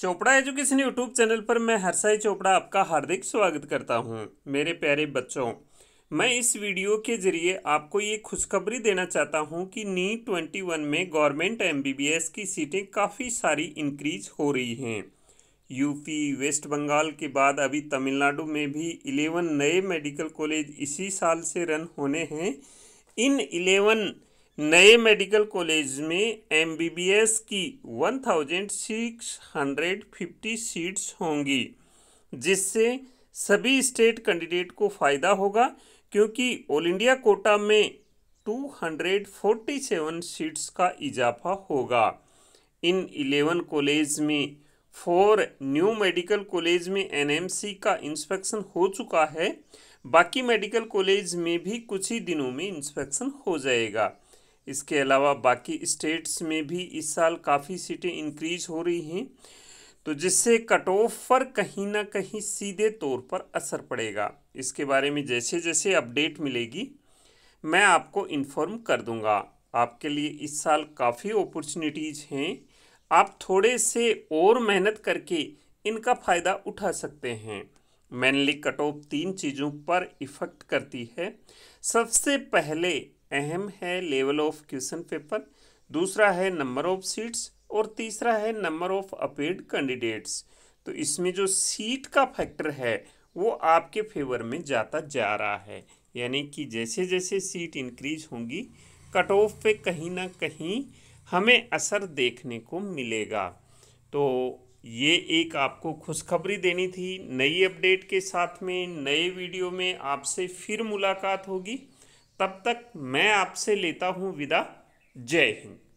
Chopra education YouTube channel पर मैं हर्षाई चोपड़ा आपका हार्दिक स्वागत करता हूं मेरे प्यारे बच्चों मैं इस वीडियो के जरिए आपको ये खुशखबरी देना चाहता हूं कि नी ट्वेंटी वन में गवर्नमेंट एमबीबीएस की सीटें काफ़ी सारी इंक्रीज हो रही हैं यूपी वेस्ट बंगाल के बाद अभी तमिलनाडु में भी इलेवन नए मेडिकल कॉलेज इसी साल से रन होने हैं इन इलेवन नए मेडिकल कॉलेज में एमबीबीएस की 1650 सीट्स होंगी जिससे सभी स्टेट कैंडिडेट को फ़ायदा होगा क्योंकि ऑल इंडिया कोटा में 247 सीट्स का इजाफा होगा इन 11 कॉलेज में फोर न्यू मेडिकल कॉलेज में एनएमसी का इंस्पेक्शन हो चुका है बाकी मेडिकल कॉलेज में भी कुछ ही दिनों में इंस्पेक्शन हो जाएगा इसके अलावा बाकी स्टेट्स में भी इस साल काफ़ी सीटें इंक्रीज हो रही हैं तो जिससे कट ऑफ पर कहीं ना कहीं सीधे तौर पर असर पड़ेगा इसके बारे में जैसे जैसे अपडेट मिलेगी मैं आपको इन्फॉर्म कर दूंगा आपके लिए इस साल काफ़ी अपॉर्चुनिटीज़ हैं आप थोड़े से और मेहनत करके इनका फ़ायदा उठा सकते हैं मेनली कट ऑफ तीन चीज़ों पर इफ़ेक्ट करती है सबसे पहले अहम है लेवल ऑफ क्वेश्चन पेपर दूसरा है नंबर ऑफ सीट्स और तीसरा है नंबर ऑफ अपेड कैंडिडेट्स तो इसमें जो सीट का फैक्टर है वो आपके फेवर में जाता जा रहा है यानी कि जैसे जैसे सीट इंक्रीज होंगी कट ऑफ पे कहीं ना कहीं हमें असर देखने को मिलेगा तो ये एक आपको खुशखबरी देनी थी नई अपडेट के साथ में नए वीडियो में आपसे फिर मुलाकात होगी तब तक मैं आपसे लेता हूँ विदा जय हिंद